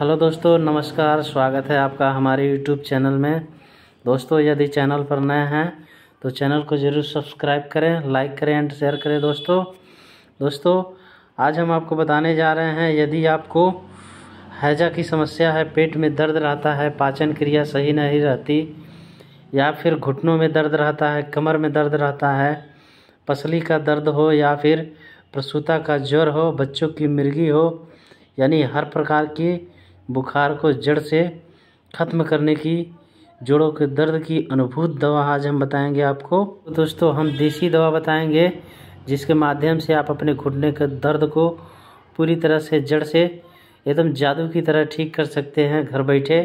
hello दोस्तों नमस्कार स्वागत है आपका हमारे यूट्यूब चैनल में दोस्तों यदि चैनल पर नए हैं तो चैनल को ज़रूर सब्सक्राइब करें लाइक करें एंड शेयर करें दोस्तों दोस्तों आज हम आपको बताने जा रहे हैं यदि आपको हैजा की समस्या है पेट में दर्द रहता है पाचन क्रिया सही नहीं रहती या फिर घुटनों में दर्द रहता है कमर में दर्द रहता है पसली का दर्द हो या फिर प्रसूता का ज्वर हो बच्चों की मिर्गी हो यानी हर प्रकार की बुखार को जड़ से ख़त्म करने की जोड़ों के दर्द की अनुभूत दवा आज हम बताएंगे आपको तो दोस्तों हम देसी दवा बताएंगे जिसके माध्यम से आप अपने घुटने के दर्द को पूरी तरह से जड़ से एकदम जादू की तरह ठीक कर सकते हैं घर बैठे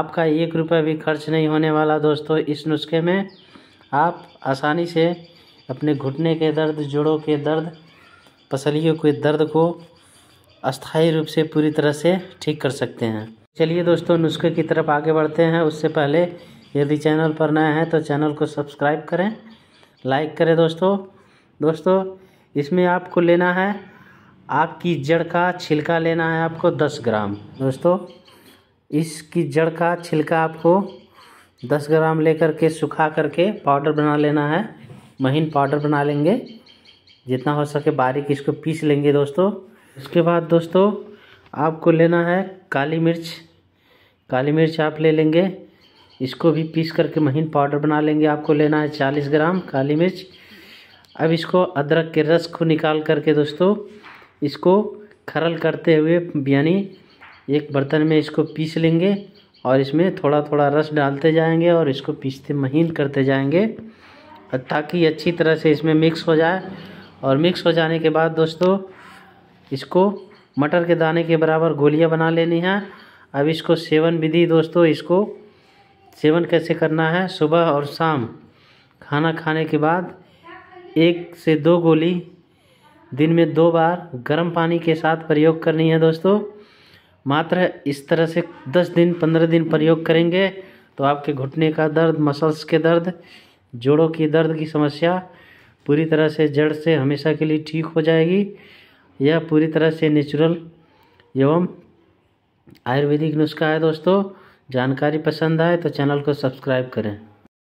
आपका एक रुपया भी खर्च नहीं होने वाला दोस्तों इस नुस्खे में आप आसानी से अपने घुटने के दर्द जोड़ों के दर्द पसलियों के दर्द को अस्थायी रूप से पूरी तरह से ठीक कर सकते हैं चलिए दोस्तों नुस्खे की तरफ आगे बढ़ते हैं उससे पहले यदि चैनल पर नए हैं तो चैनल को सब्सक्राइब करें लाइक करें दोस्तों दोस्तों इसमें आपको लेना है आग की जड़ का छिलका लेना है आपको दस ग्राम दोस्तों इसकी जड़ का छिलका आपको दस ग्राम लेकर के सुखा करके पाउडर बना लेना है महीन पाउडर बना लेंगे जितना हो सके बारीक इसको पीस लेंगे दोस्तों उसके बाद दोस्तों आपको लेना है काली मिर्च काली मिर्च आप ले लेंगे इसको भी पीस करके महीन पाउडर बना लेंगे आपको लेना है चालीस ग्राम काली मिर्च अब इसको अदरक के रस को निकाल करके दोस्तों इसको खरल करते हुए यानी एक बर्तन में इसको पीस लेंगे और इसमें थोड़ा थोड़ा रस डालते जाएंगे और इसको पीसते महीन करते जाएंगे ताकि अच्छी तरह से इसमें मिक्स हो जाए और मिक्स हो जाने के बाद दोस्तों इसको मटर के दाने के बराबर गोलियां बना लेनी है अब इसको सेवन विधि दोस्तों इसको सेवन कैसे करना है सुबह और शाम खाना खाने के बाद एक से दो गोली दिन में दो बार गर्म पानी के साथ प्रयोग करनी है दोस्तों मात्र इस तरह से दस दिन पंद्रह दिन प्रयोग करेंगे तो आपके घुटने का दर्द मसल्स के दर्द जोड़ों की दर्द की समस्या पूरी तरह से जड़ से हमेशा के लिए ठीक हो जाएगी यह पूरी तरह से नेचुरल एवं आयुर्वेदिक नुस्खा है दोस्तों जानकारी पसंद आए तो चैनल को सब्सक्राइब करें